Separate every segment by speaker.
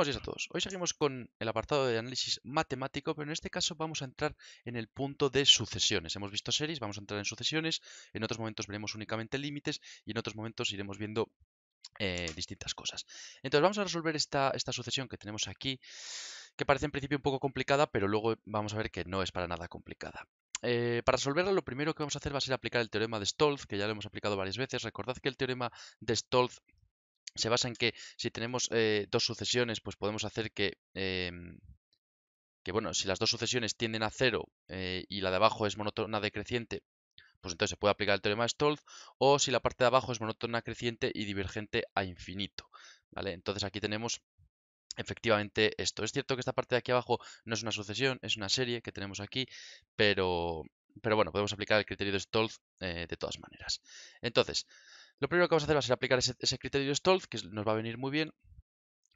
Speaker 1: Buenos a todos. Hoy seguimos con el apartado de análisis matemático, pero en este caso vamos a entrar en el punto de sucesiones. Hemos visto series, vamos a entrar en sucesiones, en otros momentos veremos únicamente límites y en otros momentos iremos viendo eh, distintas cosas. Entonces vamos a resolver esta, sucesión que tenemos aquí, que parece en principio un poco complicada, pero luego vamos a ver que no es para nada complicada. Eh, para resolverla lo primero que vamos a hacer va a ser aplicar el teorema de Stolz, que ya lo hemos aplicado varias veces. Recordad que el teorema de Stolz se basa en que si tenemos eh, dos sucesiones, pues podemos hacer que, em, que, bueno, si las dos sucesiones tienden a cero eh, y la de abajo es monótona decreciente, pues entonces se puede aplicar el teorema de Stolz, o si la parte de abajo es monótona creciente y divergente a infinito. ¿vale? Entonces aquí tenemos efectivamente esto. Es cierto que esta parte de aquí abajo no es una sucesión, es una serie que tenemos aquí, pero, pero bueno, podemos aplicar el criterio de Stolz eh, de todas maneras. Entonces, lo primero que vamos a hacer va a ser aplicar ese, criterio de Stolz, que nos va a venir muy bien.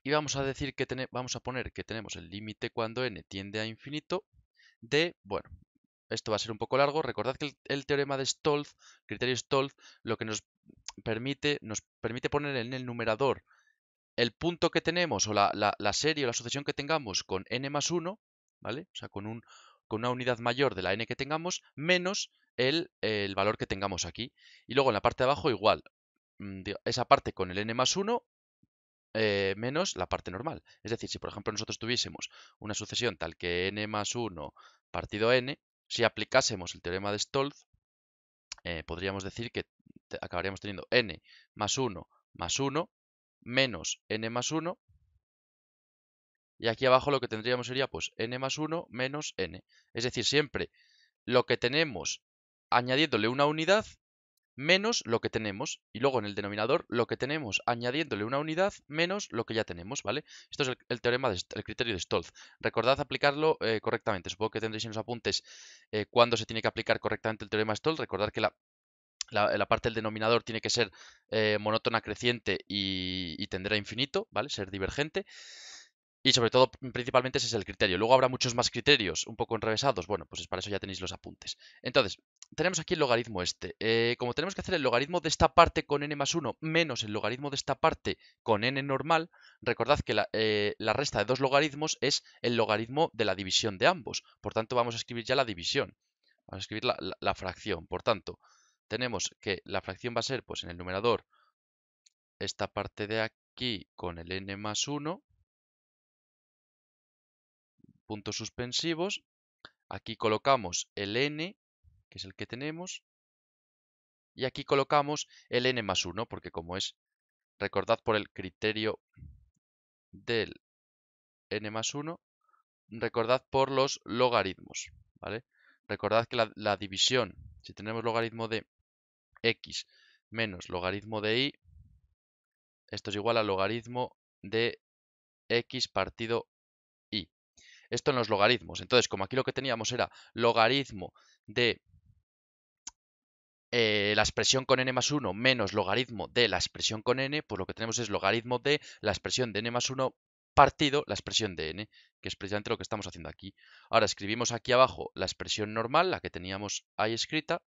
Speaker 1: Y vamos a decir que vamos a poner que tenemos el límite cuando n tiende a infinito de, bueno, esto va a ser un poco largo. Recordad que el, teorema de Stolz, criterio Stolz, lo que nos permite, nos permite poner en el numerador el punto que tenemos o la, serie o la sucesión que tengamos con n más 1, ¿vale? O sea, con, un, con una unidad mayor de la n que tengamos, menos el, el, valor que tengamos aquí. Y luego en la parte de abajo igual, Mm, esa parte con el n más 1 eh, menos la parte normal. Es decir, si por ejemplo nosotros tuviésemos una sucesión tal que n más 1 partido n, si aplicásemos el teorema de Stolz, eh, podríamos decir que acabaríamos teniendo n más 1 más 1 menos n más 1 y aquí abajo lo que tendríamos sería pues n más 1 menos n. Es decir, siempre lo que tenemos añadiéndole una unidad menos lo que tenemos y luego en el denominador lo que tenemos añadiéndole una unidad menos lo que ya tenemos, ¿vale? Esto es el, teorema del criterio de Stolz. Recordad aplicarlo eh, correctamente. Supongo que tendréis en los apuntes cuando eh, cuándo se tiene que aplicar correctamente el teorema de Stolz. Recordad que la, parte del denominador tiene que ser eh, monótona creciente y, y tendrá infinito, ¿vale? Ser divergente. Y sobre todo, principalmente ese es el criterio. Luego habrá muchos más criterios, un poco enrevesados. Bueno, pues para eso ya tenéis los apuntes. Entonces, tenemos aquí el logaritmo este. Eh, como tenemos que hacer el logaritmo de esta parte con n más 1 menos el logaritmo de esta parte con n normal, recordad que eh, la, resta de dos logaritmos es el logaritmo de la división de ambos. Por tanto, vamos a escribir ya la división. Vamos a escribir la, la fracción. Por tanto, tenemos que la fracción va a ser, pues en el numerador, esta parte de aquí con el n más 1 puntos suspensivos. Aquí colocamos el n, que es el que tenemos. Y aquí colocamos el n más 1, porque como es, recordad por el criterio del n más 1, recordad por los logaritmos, ¿vale? Recordad que la, división, si tenemos logaritmo de x menos logaritmo de y, esto es igual al logaritmo de x partido esto en los logaritmos. Entonces, como aquí lo que teníamos era logaritmo de eh, la expresión con n más 1 menos logaritmo de la expresión con n, pues lo que tenemos es logaritmo de la expresión de n más 1 partido la expresión de n, que es precisamente lo que estamos haciendo aquí. Ahora escribimos aquí abajo la expresión normal, la que teníamos ahí escrita,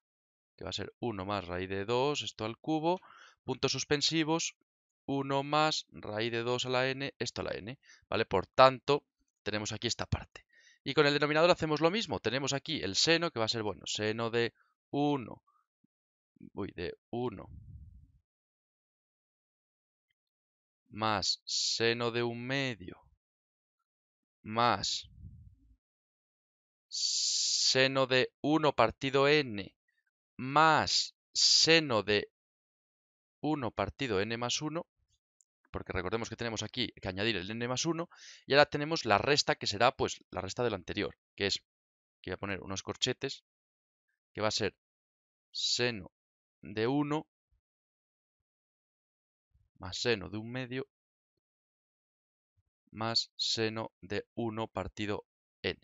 Speaker 1: que va a ser 1 más raíz de 2, esto al cubo, puntos suspensivos, 1 más raíz de 2 a la n, esto a la n, ¿vale? Por tanto, tenemos aquí esta parte. Y con el denominador hacemos lo mismo. Tenemos aquí el seno, que va a ser, bueno, seno de 1. Uy, de 1. Más seno de un medio. Más seno de 1 partido n. Más seno de 1 partido n más 1 porque recordemos que tenemos aquí que añadir el n más 1 y ahora tenemos la resta que será pues la resta del anterior, que es, que voy a poner unos corchetes, que va a ser seno de 1 más seno de un medio más seno de 1 partido n.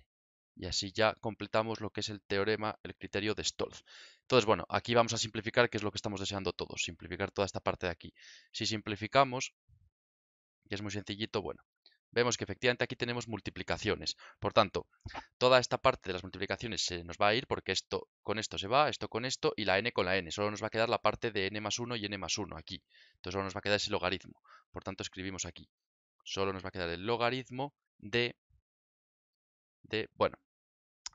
Speaker 1: Y así ya completamos lo que es el teorema, el criterio de Stolz. Entonces, bueno, aquí vamos a simplificar, que es lo que estamos deseando todos, simplificar toda esta parte de aquí. Si simplificamos, que es muy sencillito, bueno, vemos que efectivamente aquí tenemos multiplicaciones. Por tanto, toda esta parte de las multiplicaciones se nos va a ir porque esto con esto se va, esto con esto y la n con la n. Solo nos va a quedar la parte de n más 1 y n más 1 aquí. Entonces solo nos va a quedar ese logaritmo. Por tanto, escribimos aquí. Solo nos va a quedar el logaritmo de... de bueno,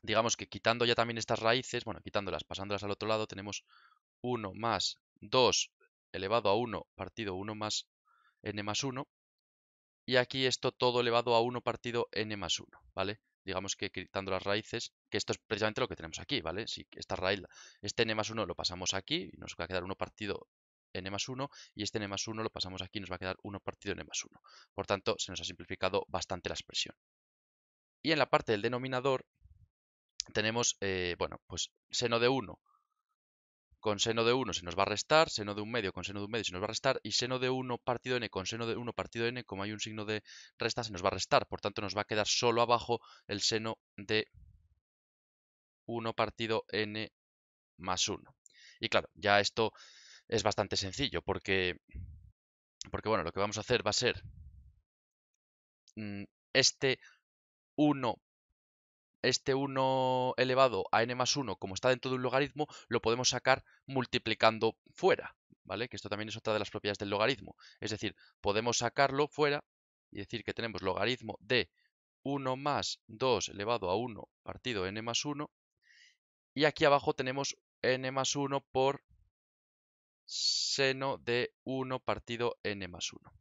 Speaker 1: digamos que quitando ya también estas raíces, bueno, quitándolas, pasándolas al otro lado, tenemos 1 más 2 elevado a 1 partido 1 más n más 1 y aquí esto todo elevado a 1 partido n más 1, ¿vale? Digamos que quitando las raíces, que esto es precisamente lo que tenemos aquí, ¿vale? Si esta raíz, este n más 1 lo pasamos aquí, y nos va a quedar 1 partido n más 1 y este n más 1 lo pasamos aquí nos va a quedar 1 partido n más 1. Este Por tanto, se nos ha simplificado bastante la expresión. Y en la parte del denominador tenemos, eh, bueno, pues seno de 1 con seno de 1 se nos va a restar, seno de 1 medio con seno de 1 medio se nos va a restar, y seno de 1 partido n con seno de 1 partido n, como hay un signo de resta, se nos va a restar. Por tanto, nos va a quedar solo abajo el seno de 1 partido n más 1. Y claro, ya esto es bastante sencillo, porque, porque bueno, lo que vamos a hacer va a ser mm, este 1 este 1 elevado a n más 1, como está dentro de un logaritmo, lo podemos sacar multiplicando fuera, ¿vale? Que esto también es otra de las propiedades del logaritmo. Es decir, podemos sacarlo fuera y decir que tenemos logaritmo de 1 más 2 elevado a 1 partido n más 1. Y aquí abajo tenemos n más 1 por seno de 1 partido n más 1.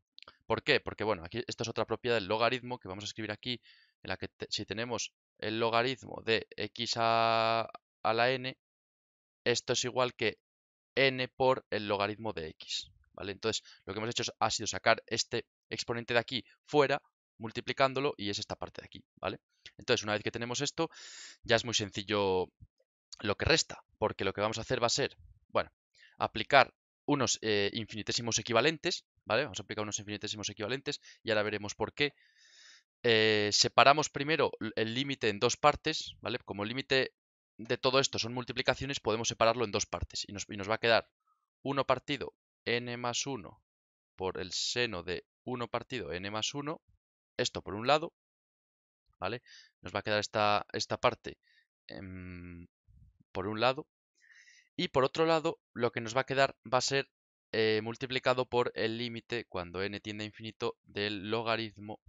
Speaker 1: ¿Por qué? Porque bueno, aquí esto es otra propiedad del logaritmo que vamos a escribir aquí, en la que si tenemos el logaritmo de x a, la n, esto es igual que n por el logaritmo de x. ¿vale? Entonces, lo que hemos hecho ha sido sacar este exponente de aquí fuera, multiplicándolo, y es esta parte de aquí. ¿vale? Entonces, una vez que tenemos esto, ya es muy sencillo lo que resta, porque lo que vamos a hacer va a ser, bueno, aplicar unos eh, infinitésimos equivalentes, ¿vale? Vamos a aplicar unos infinitésimos equivalentes y ahora veremos por qué. Eh, separamos primero el límite en dos partes, ¿vale? Como el límite de todo esto son multiplicaciones, podemos separarlo en dos partes y nos, va a quedar 1 partido n más 1 por el seno de 1 partido n más 1, esto por un lado, ¿vale? Nos va a quedar esta, esta parte em, por un lado y por otro lado lo que nos va a quedar va a ser eh, multiplicado por el límite cuando n tiende a infinito del logaritmo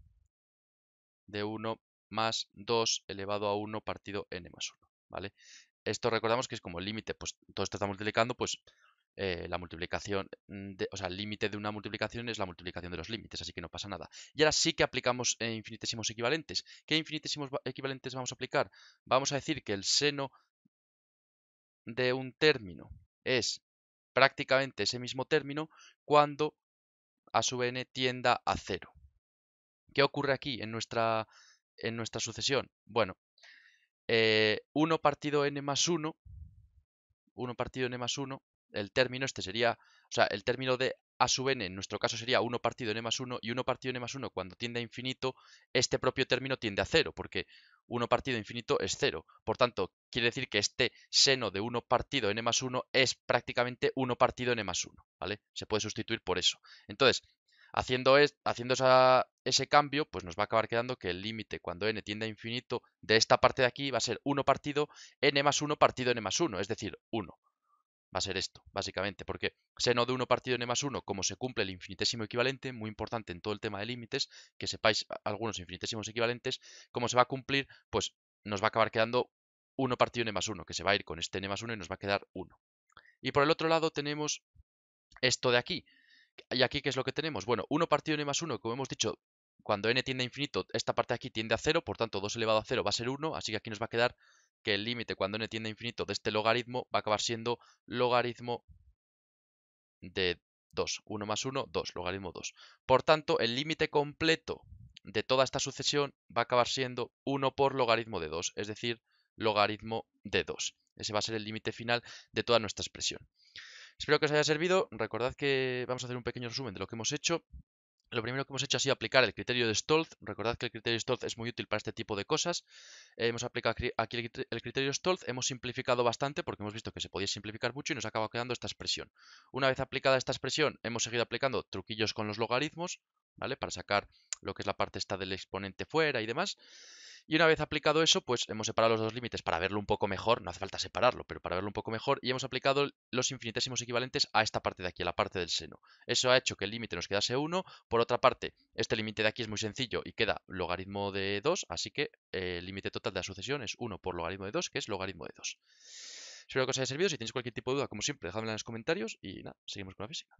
Speaker 1: de 1 más 2 elevado a 1 partido n más 1, ¿vale? Esto recordamos que es como el límite, pues todo esto está multiplicando, pues eh, la multiplicación, o sea, el límite de una multiplicación es la multiplicación de los límites, así que no pasa nada. Y ahora sí que aplicamos eh, infinitesimos equivalentes. ¿Qué infinitesimos equivalentes vamos a aplicar? Vamos a decir que el seno de un término es prácticamente ese mismo término cuando a sub n tienda a cero. ¿Qué ocurre aquí en nuestra, sucesión? Bueno, 1 eh, partido n más 1, 1 partido n más 1, el término este sería, o sea, el término de a sub n en nuestro caso sería 1 partido n más 1 y 1 partido n más 1 cuando tiende a infinito, este propio término tiende a 0 porque 1 partido infinito es 0. Por tanto, quiere decir que este seno de 1 partido n más 1 es prácticamente 1 partido n más 1, ¿vale? Se puede sustituir por eso. Entonces, Haciendo, ese cambio, pues nos va a acabar quedando que el límite cuando n tiende a infinito de esta parte de aquí va a ser 1 partido n más 1 partido n más 1, es decir, 1. Va a ser esto, básicamente, porque seno de 1 partido n más 1, como se cumple el infinitésimo equivalente, muy importante en todo el tema de límites, que sepáis algunos infinitésimos equivalentes, como se va a cumplir, pues nos va a acabar quedando 1 partido n más 1, que se va a ir con este n más 1 y nos va a quedar 1. Y por el otro lado tenemos esto de aquí, ¿Y aquí qué es lo que tenemos? Bueno, 1 partido n más 1, como hemos dicho, cuando n tiende a infinito, esta parte aquí tiende a 0, por tanto 2 elevado a 0 va a ser 1, así que aquí nos va a quedar que el límite cuando n tiende a infinito de este logaritmo va a acabar siendo logaritmo de 2. 1 más 1, 2, logaritmo 2. Por tanto, el límite completo de toda esta sucesión va a acabar siendo 1 por logaritmo de 2, es decir, logaritmo de 2. Ese va a ser el límite final de toda nuestra expresión. Espero que os haya servido. Recordad que vamos a hacer un pequeño resumen de lo que hemos hecho. Lo primero que hemos hecho ha sido aplicar el criterio de Stolz. Recordad que el criterio de Stolz es muy útil para este tipo de cosas. hemos aplicado aquí el criterio de Stolz, hemos simplificado bastante porque hemos visto que se podía simplificar mucho y nos acaba quedando esta expresión. Una vez aplicada esta expresión, hemos seguido aplicando truquillos con los logaritmos, ¿vale? Para sacar lo que es la parte esta del exponente fuera y demás. Y una vez aplicado eso, pues hemos separado los dos límites para verlo un poco mejor, no hace falta separarlo, pero para verlo un poco mejor, y hemos aplicado los infinitesimos equivalentes a esta parte de aquí, a la parte del seno. Eso ha hecho que el límite nos quedase 1, por otra parte, este límite de aquí es muy sencillo y queda logaritmo de 2, así que eh, el límite total de la sucesión es 1 por logaritmo de 2, que es logaritmo de 2. Espero que os haya servido, si tenéis cualquier tipo de duda, como siempre, dejadmela en los comentarios y nada, seguimos con la física.